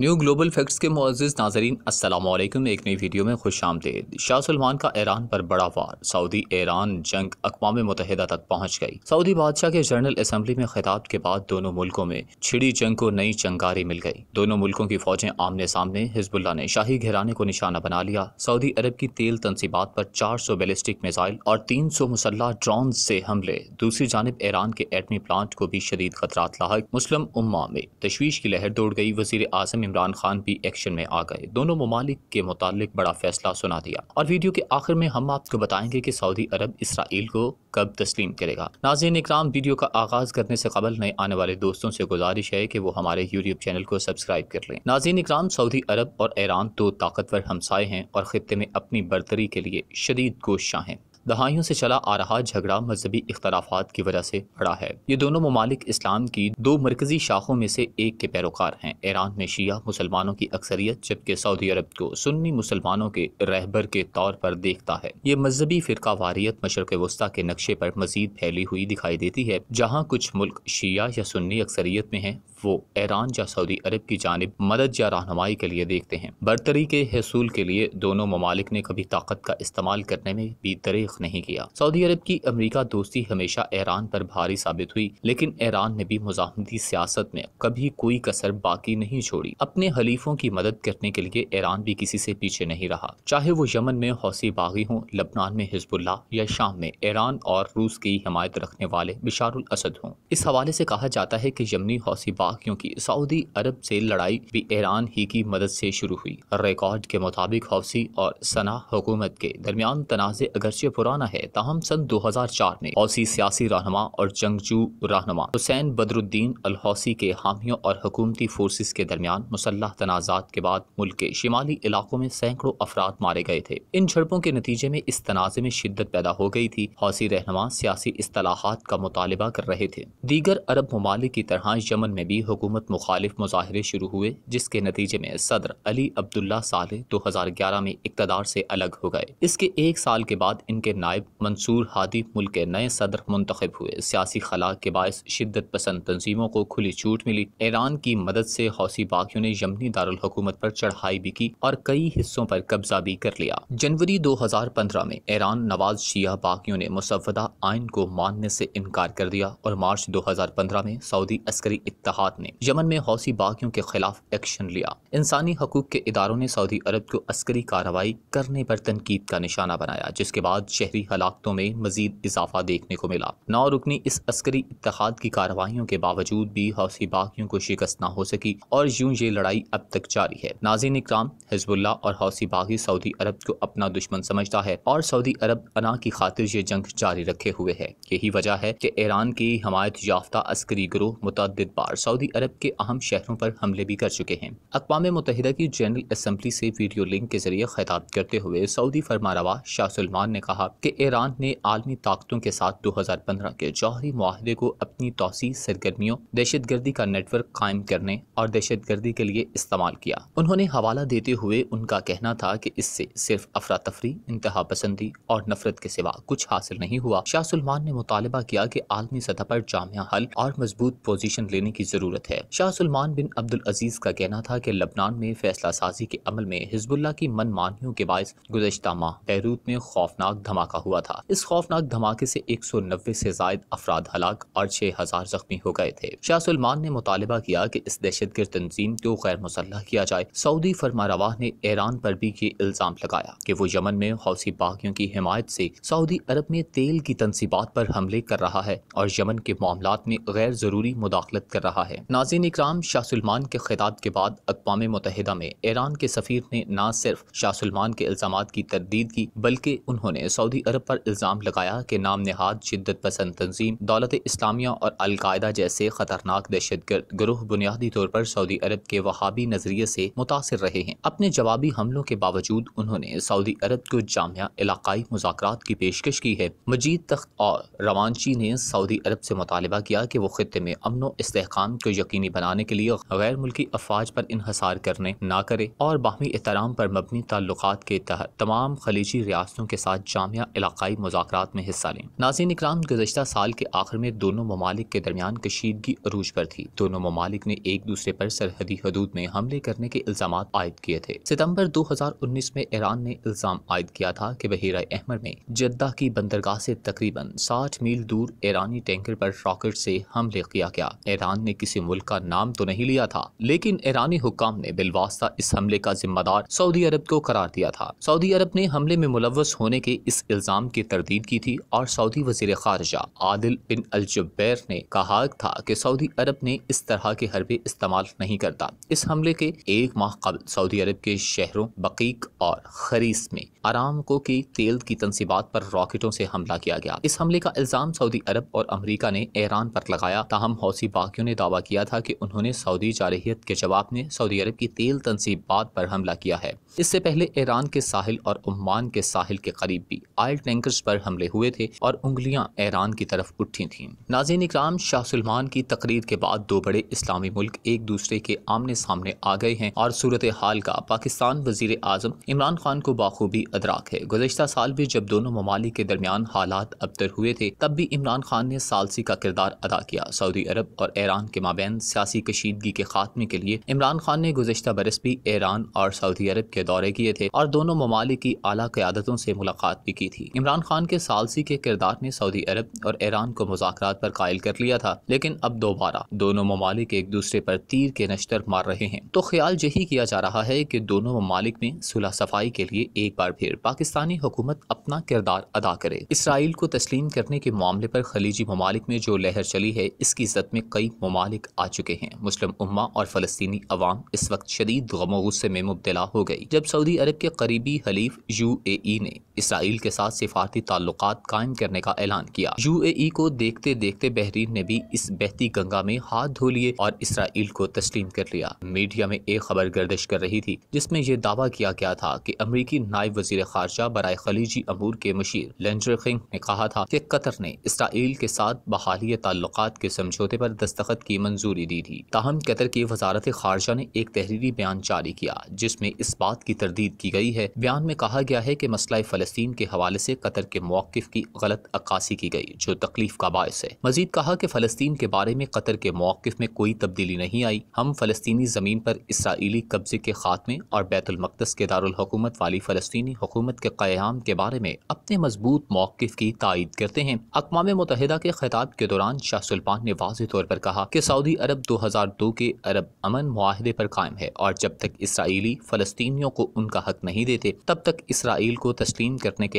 new Global Facts के मोज़ नाजरीन असलम एक नई वीडियो में खुश आमदेद शाह सलमान का ईरान पर बड़ा वार सऊदी ईरान जंग अकवा मुतहदा तक पहुँच गई सऊदी बादशाह के जनरल असम्बली में खिताब के बाद दोनों मुल्कों में छिड़ी जंग को नई चंगारी मिल गई दोनों मुल्कों की फौजें आमने सामने हिजबुल्ला ने शाही घराने को निशाना बना लिया सऊदी अरब की तेल तनसीबात पर चार सौ बैलिस्टिक मिसाइल और तीन सौ मुसल्ला ड्रोन से हमले दूसरी जानब ईरान के एटमी प्लांट को भी शदीद खतरा लाक मुस्लिम उम्मा में तशवीश की लहर दौड़ गई वजी आजम इमरान खान भी एक्शन में आ गए दोनों ममालिक के मुतालिक बड़ा फैसला सुना दिया और वीडियो के आखिर में हम आपको बताएंगे कि सऊदी अरब इसराइल को कब तस्लीम करेगा नाजिन इकराम वीडियो का आगाज करने से कबल नए आने वाले दोस्तों से गुजारिश है कि वो हमारे यूट्यूब चैनल को सब्सक्राइब कर लें नाजिन इकराम सऊदी अरब और ईरान दो ताकतवर हमसाए हैं और खत्े में अपनी बरतरी के लिए शदीद कोशां हैं दहाइयों से चला आ रहा झगड़ा मजहबी इख्तलाफात की वजह से बड़ा है ये दोनों ममालिक इस्लाम की दो मरकजी शाखों में से एक के पैरोकार हैं ईरान में शिया मुसलमानों की अक्सरियत जबकि सऊदी अरब को सुन्नी मुसलमानों के रहबर के तौर पर देखता है ये मजहबी फिरका वारियत मशरक वस्ती के नक्शे पर मजीद फैली हुई दिखाई देती है जहाँ कुछ मुल्क शिया या सुन्नी अक्सरियत में है वो ईरान या सऊदी अरब की जानब मदद या रहनमाई के लिए देखते हैं बरतरी के हसूल के लिए दोनों ममालिक ने कभी ताकत का इस्तेमाल करने में भी तरीक रुख नहीं किया सऊदी अरब की अमरीका दोस्ती हमेशा ईरान पर भारी साबित हुई लेकिन ईरान ने भी मुजामती सियासत में कभी कोई कसर बाकी नहीं छोड़ी अपने हलीफों की मदद करने के लिए ईरान भी किसी से पीछे नहीं रहा चाहे वो यमन में हौसी बागी हों लबनान में हिजबुल्ला या शाम में ईरान और रूस की हिमायत रखने वाले बिशारुल असद हों इस हवाले से कहा जाता है कि यमनी हौसी बागियों की सऊदी अरब से लड़ाई भी ईरान ही की मदद से शुरू हुई रिकॉर्ड के मुताबिक हौसी और सना हुकूमत के दरमियान तनाज़ अगरचे पुराना है ताहम सन 2004 में हौसी सियासी रहनमा और जंगजू रहनमा हुसैन बदरुद्दीन अल हौसी के हामियों और हुकूमती फोर्सेस के दरमियान मुसलह तनाजात के बाद मुल्क के शिमाली इलाकों में सैकड़ों अफराद मारे गए थे इन झड़पों के नतीजे में इस तनाजे में शिद्दत पैदा हो गई थी हौसी रहनमा सियासी असलाहत का मुतालबा कर रहे थे दीगर अरब ममालिक की तरह यमन में भी हुकूमत मुखालिफ मुजाहरे शुरू हुए जिसके नतीजे में सदर अली अब्दुल्ला साले दो हजार ग्यारह में इकतदार से अलग हो गए इसके एक साल के बाद इनके के नायब मंसूर हादी मुल्क के नए सदर मुंतखब हुए सियासी खला के बायस शिद्दत पसंद तंजीमों को खुली छूट मिली ईरान की मदद से हौसी बागियों ने यमनी दारकूमत पर चढ़ाई भी की और कई हिस्सों पर कब्जा भी कर लिया जनवरी दो हजार पंद्रह में ईरान नवाज शिया बागियों ने मुसवदा आयन को मानने से इनकार कर दिया और मार्च दो हजार पंद्रह में सऊदी अस्करी इतिहाद ने यमन में हौसी बागियों के खिलाफ एक्शन लिया इंसानी हकूक के इदारों ने सऊदी अरब को अस्करी कार्रवाई करने पर तनकीद का निशाना बनाया जिसके बाद शहरी हलाकतों में मजीद इजाफा देखने को मिला नौ रुकनी इस अस्करी इतिहाद की कार्रवाई के बावजूद भी हौसी बागियों को शिकस्त न हो सकी और यूं ये लड़ाई अब तक जारी है नाजिन इक्राम हिजबुल्ला और हौसी बागी सऊदी अरब को अपना दुश्मन समझता है और सऊदी अरब अना की खातिर ये जंग जारी रखे हुए है यही वजह है की ईरान की हमायत याफ्ता अस्करी ग्रोह मुतद बार सऊदी अरब के अहम शहरों पर हमले भी कर चुके हैं अकवाम मुतहदा की जनरल असम्बली से वीडियो लिंक के जरिए खिताब करते हुए सऊदी फरमारवा शाह सलमान ने कहा कि ईरान ने आलमी ताकतों के साथ 2015 के जौहरी माहदे को अपनी तोसी सरगर्मियों दहशत गर्दी का नेटवर्क कायम करने और दहशत गर्दी के लिए इस्तेमाल किया उन्होंने हवाला देते हुए उनका कहना था कि इससे सिर्फ अफरा तफरी इंतहा पसंदी और नफरत के सिवा कुछ हासिल नहीं हुआ शाह सलमान ने मुतालबा किया कि आलमी सतह पर जामिया हल और मजबूत पोजीशन लेने की जरूरत है शाह सलमान बिन अब्दुल अजीज का कहना था कि लबनान में फैसला साजी के अमल में हिजबुल्ला की मनमानियों के बायस गुजशत माह बैरूत में खौफनाक धमा धमाका हुआ था इस खौफनाक धमाके से 190 से जायद अफराद हलाक और छह हजार जख्मी हो गए थे शाह सलमान ने मुतालबा किया कि इस दहशत गर्द तंजीम को गैर मुसलह किया जाए सऊदी फरमा ने ईरान पर भी ये इल्जाम लगाया कि वो यमन में हौसी बागियों की हिमायत से सऊदी अरब में तेल की तनसीबात पर हमले कर रहा है और यमन के मामला में गैर जरूरी मुदाखलत कर रहा है नाजिन इक्राम शाह सलमान के खिताब के बाद अकवा मुतहदा में ईरान के सफीर ने न सिर्फ शाह सलमान के इल्जाम की तरदीद की बल्कि उन्होंने सऊदी सऊदी अरब पर इल्ज़ाम लगाया कि नाम नहाद शिद्दत पसंद तंजीम दौलत इस्लामिया और अलकायदा जैसे खतरनाक दहशत गर्द ग्रोह बुनियादी तौर पर सऊदी अरब के वहाबी नजरिए से मुतासर रहे हैं अपने जवाबी हमलों के बावजूद उन्होंने सऊदी अरब को जामिया इलाकाई मुजाकर की पेशकश की है मजीद तख्त और रवानची ने सऊदी अरब से मुतालबा किया कि वो खत्े में अमन इसकाम को यकीनी बनाने के लिए गैर मुल्की अफवाज पर इहसार करने ना करे और बाहमी एहतराम पर मबनी ताल्लुक के तहत तमाम खलीजी रियासतों के साथ जामिया बालमियाँ इलाकई मुजाकर में हिस्सा लें नाजीन इक्राम गुजशत साल के आखिर में दोनों ममालिक के दरमियान कशीदगी अरूज पर थी दोनों ममालिक ने एक दूसरे पर सरहदी हदूद में हमले करने के इल्जाम आयद किए थे सितम्बर दो हजार उन्नीस में ईरान ने इल्जाम आयद किया था कि बहरा अहमर में जद्दा की बंदरगाह से तकरीबन साठ मील दूर ईरानी टैंकर पर रॉकेट से हमले किया गया ईरान ने किसी मुल्क का नाम तो नहीं लिया था लेकिन ईरानी हुकाम ने बिलवास्ता इस हमले का जिम्मेदार सऊदी अरब को करार दिया था सऊदी अरब ने हमले में मुलवस होने के इस इल्ज़ाम की तरदीद की थी और सऊदी वजीर खारजा आदिल बिन अलजुबैर ने कहा था कि सऊदी अरब ने इस तरह के हरबे इस्तेमाल नहीं करता इस हमले के एक माह कबल सऊदी अरब के शहरों बकीक और खरीस में आरामको की तेल की तनसीबात पर रॉकेटों से हमला किया गया इस हमले का इल्ज़ाम सऊदी अरब और अमरीका ने ईरान पर लगाया ताहम हौसी बाकियों ने दावा किया था कि उन्होंने सऊदी जारहीत के जवाब में सऊदी अरब की तेल तनसीबात पर हमला किया है इससे पहले ईरान के साहिल और उम्मान के साहिल के करीब भी आयल टैंकर्स पर हमले हुए थे और उंगलियां ईरान की तरफ उठी थीं नाजीन इकराम शाह सलमान की तकरीर के बाद दो बड़े इस्लामी मुल्क एक दूसरे के आमने सामने आ गए हैं और सूरत हाल का पाकिस्तान वजीर आजम इमरान खान को बाखूबी अदराक है गुजशत साल भी जब दोनों ममालिक के दरमियान हालात अबतर हुए थे तब भी इमरान खान ने सालसी का किरदार अदा किया सऊदी अरब और ईरान के माबेन सियासी कशीदगी के खात्मे के लिए इमरान खान ने गुजशत बरस भी ईरान और सऊदी अरब के दौरे किए थे और दोनों ममालिक की अला क्यादतों से मुलाकात भी की की थी इमरान खान के सालसी के किरदार ने सऊदी अरब और ईरान को मुजाकर पर कायल कर लिया था लेकिन अब दोबारा दोनों ममालिक एक दूसरे पर तीर के नश्तर मार रहे हैं तो ख्याल यही किया जा रहा है कि दोनों ममालिक में सुलह सफाई के लिए एक बार फिर पाकिस्तानी हुकूमत अपना किरदार अदा करे इसराइल को तस्लीम करने के मामले पर खलीजी ममालिक में जो लहर चली है इसकी इज्जत में कई ममालिक आ चुके हैं मुस्लिम उम्मा और फलस्तनी अवाम इस वक्त शदीद गमो गुस्से में मुबतला हो गई जब सऊदी अरब के करीबी हलीफ यू ए ने इसराइल के साथ सिफारती ताल्लुक कायम करने का ऐलान किया ए को देखते देखते बहरीन ने भी इस बहती गंगा में हाथ धो लिए और इसराइल को तस्लीम कर लिया मीडिया में एक खबर गर्दिश कर रही थी जिसमें यह दावा किया गया था कि अमरीकी नायब वजीर खारजा बरए खलीजी अमूर के मशीर लेंजर खिंग ने कहा था कि कतर ने इसराइल के साथ बहाली ताल्लुक के समझौते पर दस्तखत की मंजूरी दी थी ताहम कतर की वजारत खारजा ने एक तहरीरी बयान जारी किया जिसमें इस बात की तरदीद की गई है बयान में कहा गया है कि मसला फलस्तीन के हवाले से कतर के मौक़ की गलत अक्सी की गई जो तकलीफ का बायस है मजीद कहा कि फ़लस्तीन के बारे में कतर के मौक़ में कोई तब्दीली नहीं आई हम फ़लस्तीनी ज़मीन पर इसराइली कब्जे के खात्मे और बैतुलमक़दस के दारकूमत वाली फलस्तनी हुकूमत के क़्याम के बारे में अपने मजबूत मौक़ की तायद करते हैं अकवा मुतहदा के खिताब के दौरान शाह सुल्पान ने वाज तौर पर कहा कि सऊदी अरब दो हज़ार दो के अरब अमन माहदे पर कायम है और जब तक इसराइली फ़लस्तियों को उनका हक नहीं देते तब तक इसराइल को तस्लीम करने के